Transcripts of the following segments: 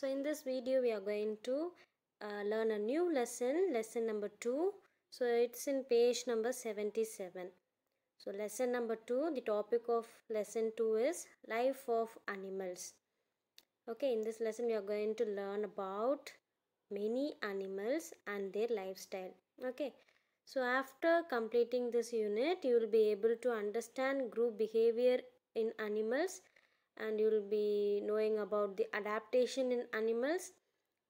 So in this video we are going to uh, learn a new lesson, lesson number 2. So it's in page number 77. So lesson number 2, the topic of lesson 2 is life of animals. Okay, in this lesson we are going to learn about many animals and their lifestyle. Okay, so after completing this unit, you will be able to understand group behavior in animals and you will be knowing about the adaptation in animals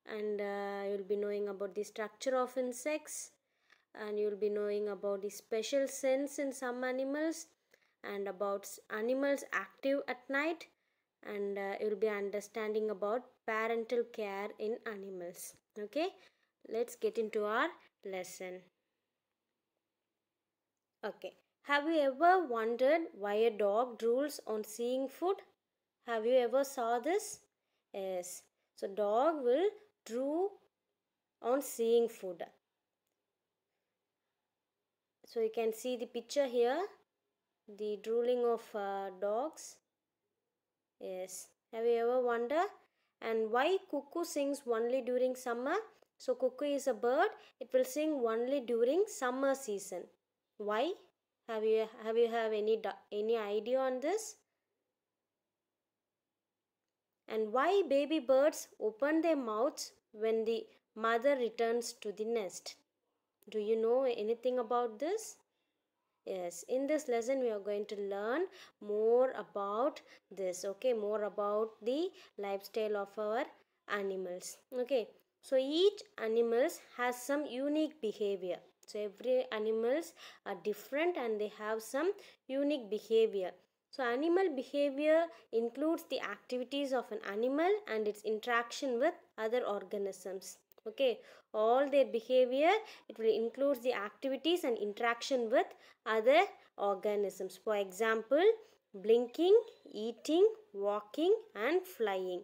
and uh, you will be knowing about the structure of insects and you will be knowing about the special sense in some animals and about animals active at night and uh, you will be understanding about parental care in animals okay let's get into our lesson okay have you ever wondered why a dog drools on seeing food have you ever saw this? Yes. So dog will drew on seeing food. So you can see the picture here. The drooling of uh, dogs. Yes. Have you ever wonder? And why cuckoo sings only during summer? So cuckoo is a bird. It will sing only during summer season. Why? Have you have you have any any idea on this? and why baby birds open their mouths when the mother returns to the nest. Do you know anything about this? Yes, in this lesson we are going to learn more about this, okay, more about the lifestyle of our animals, okay. So each animals has some unique behavior. So every animals are different and they have some unique behavior. So animal behavior includes the activities of an animal and its interaction with other organisms. Okay, all their behavior, it will include the activities and interaction with other organisms. For example, blinking, eating, walking and flying.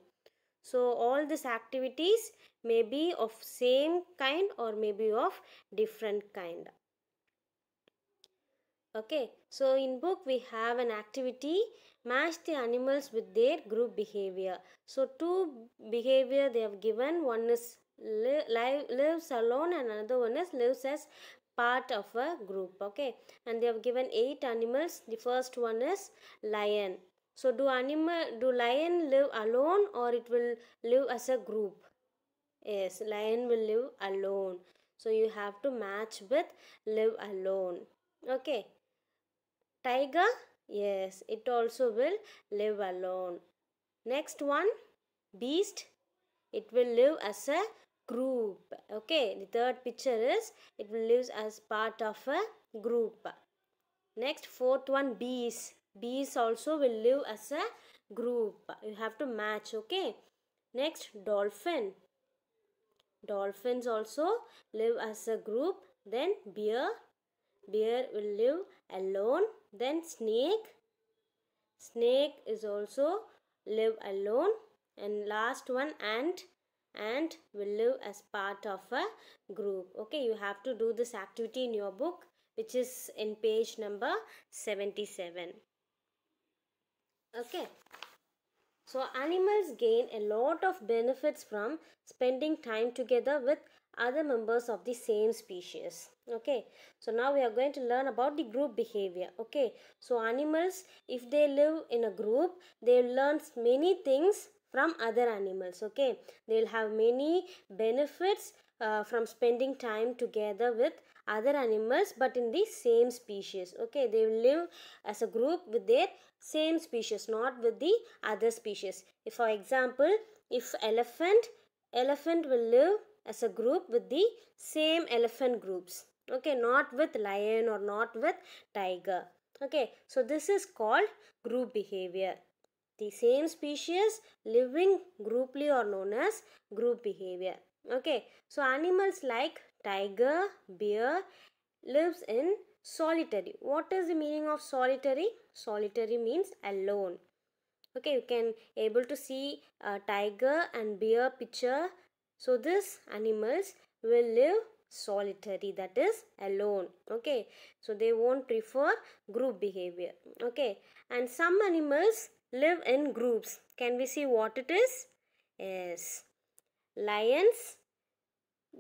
So all these activities may be of same kind or may be of different kind. Okay, so in book we have an activity match the animals with their group behavior. So two behavior they have given one is li live, lives alone and another one is lives as part of a group. Okay, and they have given eight animals. The first one is lion. So do animal do lion live alone or it will live as a group? Yes, lion will live alone. So you have to match with live alone. Okay. Tiger? Yes, it also will live alone. Next one, beast. It will live as a group. Okay, the third picture is it will live as part of a group. Next, fourth one, bees. Bees also will live as a group. You have to match, okay? Next, dolphin. Dolphins also live as a group. Then, bear, Bear will live alone. Then snake. Snake is also live alone. And last one ant. Ant will live as part of a group. Okay, you have to do this activity in your book which is in page number 77. Okay. So animals gain a lot of benefits from spending time together with other members of the same species okay so now we are going to learn about the group behavior okay so animals if they live in a group they learn many things from other animals okay they'll have many benefits uh, from spending time together with other animals but in the same species okay they will live as a group with their same species not with the other species if for example if elephant elephant will live as a group with the same elephant groups okay not with lion or not with tiger okay so this is called group behavior the same species living grouply or known as group behavior okay so animals like tiger bear lives in solitary what is the meaning of solitary solitary means alone okay you can able to see a tiger and bear picture so these animals will live solitary that is alone okay so they won't prefer group behavior okay and some animals live in groups can we see what it is yes lions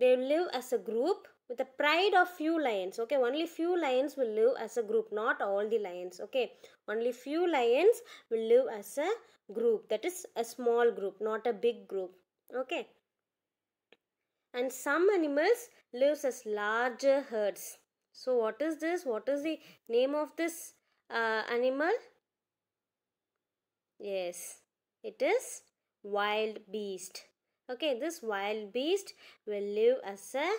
they live as a group with a pride of few lions okay only few lions will live as a group not all the lions okay only few lions will live as a group that is a small group not a big group okay and some animals lives as larger herds. So what is this? What is the name of this uh, animal? Yes, it is wild beast. Okay, this wild beast will live as a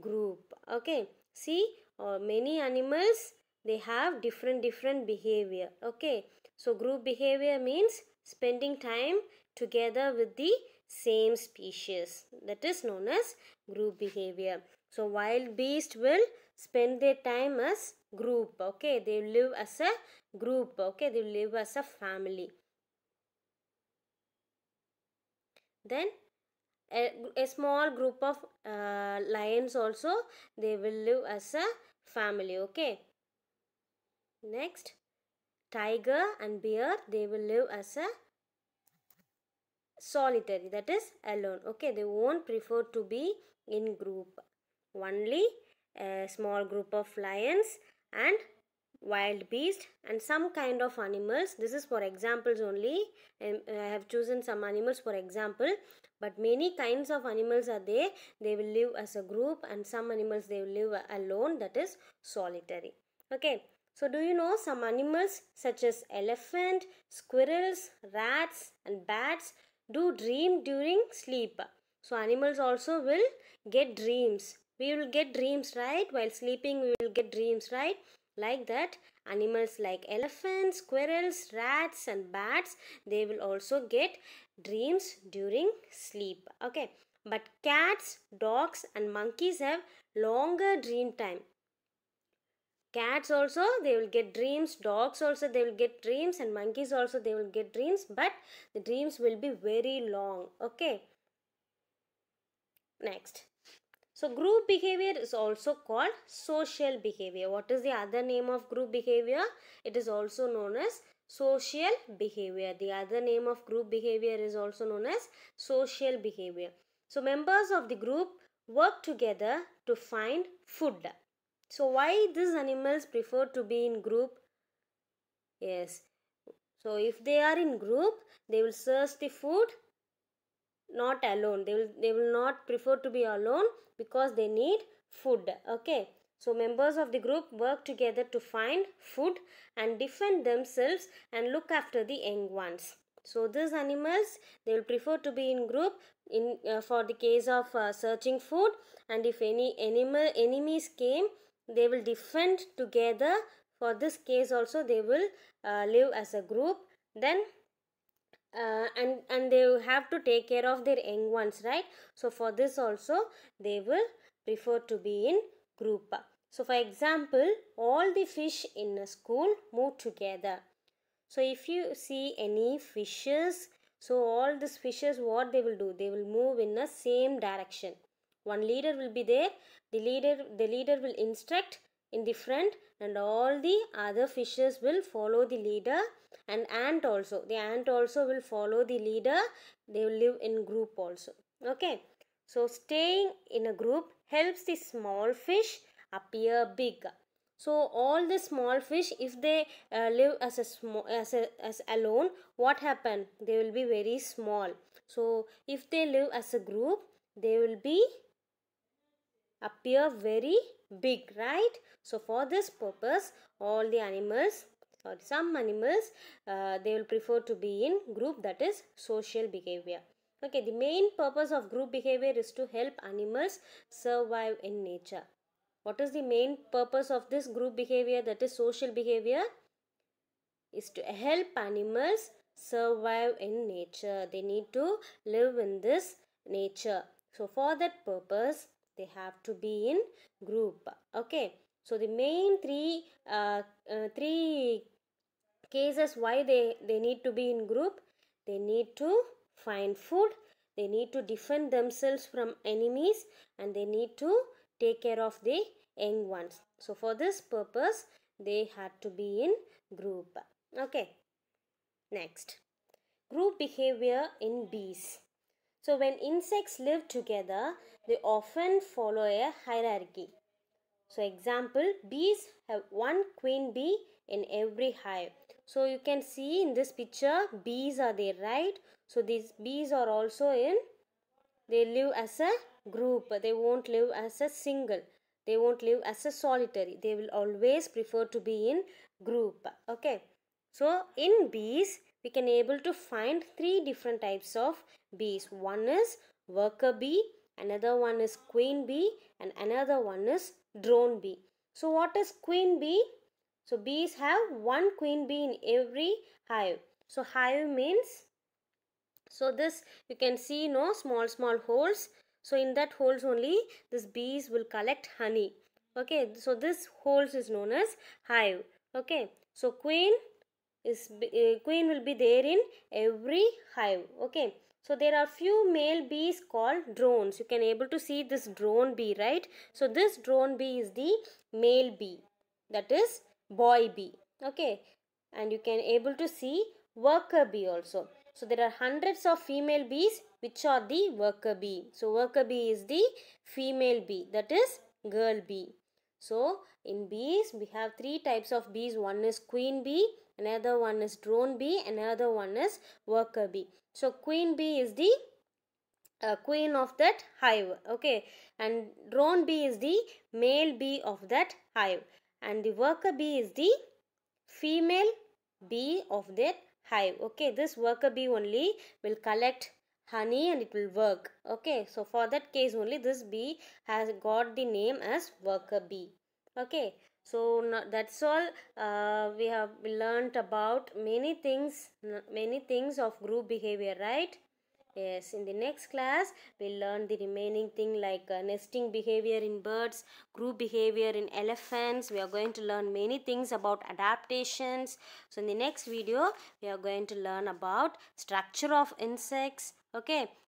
group. Okay, see uh, many animals they have different different behavior. Okay, so group behavior means spending time together with the same species that is known as group behavior so wild beasts will spend their time as group okay they live as a group okay they live as a family then a, a small group of uh, lions also they will live as a family okay next tiger and bear they will live as a solitary that is alone okay they won't prefer to be in group only a small group of lions and wild beast and some kind of animals this is for examples only um, i have chosen some animals for example but many kinds of animals are there they will live as a group and some animals they will live alone that is solitary okay so do you know some animals such as elephant squirrels rats and bats do dream during sleep. So animals also will get dreams. We will get dreams, right? While sleeping, we will get dreams, right? Like that, animals like elephants, squirrels, rats and bats, they will also get dreams during sleep. Okay. But cats, dogs and monkeys have longer dream time cats also they will get dreams dogs also they will get dreams and monkeys also they will get dreams but the dreams will be very long okay next so group behavior is also called social behavior what is the other name of group behavior it is also known as social behavior the other name of group behavior is also known as social behavior so members of the group work together to find food so why these animals prefer to be in group? Yes. So if they are in group, they will search the food not alone. They will, they will not prefer to be alone because they need food. Okay. So members of the group work together to find food and defend themselves and look after the young ones. So these animals, they will prefer to be in group in uh, for the case of uh, searching food and if any animal enemies came, they will defend together for this case also they will uh, live as a group then uh, and and they have to take care of their young ones right so for this also they will prefer to be in group so for example all the fish in a school move together so if you see any fishes so all these fishes what they will do they will move in the same direction one leader will be there the leader the leader will instruct in the front and all the other fishes will follow the leader and ant also the ant also will follow the leader they will live in group also okay so staying in a group helps the small fish appear big so all the small fish if they uh, live as a small as a, as alone what happen they will be very small so if they live as a group they will be appear very big, right? So for this purpose, all the animals or some animals, uh, they will prefer to be in group that is social behavior. Okay, the main purpose of group behavior is to help animals survive in nature. What is the main purpose of this group behavior that is social behavior? Is to help animals survive in nature. They need to live in this nature. So for that purpose, they have to be in group okay so the main three uh, uh, three cases why they they need to be in group they need to find food they need to defend themselves from enemies and they need to take care of the young ones so for this purpose they had to be in group okay next group behavior in bees so when insects live together, they often follow a hierarchy. So example, bees have one queen bee in every hive. So you can see in this picture, bees are there, right? So these bees are also in, they live as a group. They won't live as a single. They won't live as a solitary. They will always prefer to be in group. Okay. So in bees, we can able to find three different types of bees. One is worker bee, another one is queen bee and another one is drone bee. So what is queen bee? So bees have one queen bee in every hive. So hive means, so this you can see no small small holes. So in that holes only this bees will collect honey. Okay, so this holes is known as hive. Okay, so queen is uh, queen will be there in every hive okay so there are few male bees called drones you can able to see this drone bee right so this drone bee is the male bee that is boy bee okay and you can able to see worker bee also so there are hundreds of female bees which are the worker bee so worker bee is the female bee that is girl bee so in bees we have three types of bees one is queen bee another one is drone bee, another one is worker bee. So queen bee is the uh, queen of that hive okay and drone bee is the male bee of that hive and the worker bee is the female bee of that hive okay this worker bee only will collect honey and it will work okay so for that case only this bee has got the name as worker bee okay so that's all uh, we have learnt about many things many things of group behavior right yes in the next class we'll learn the remaining thing like uh, nesting behavior in birds group behavior in elephants we are going to learn many things about adaptations so in the next video we are going to learn about structure of insects okay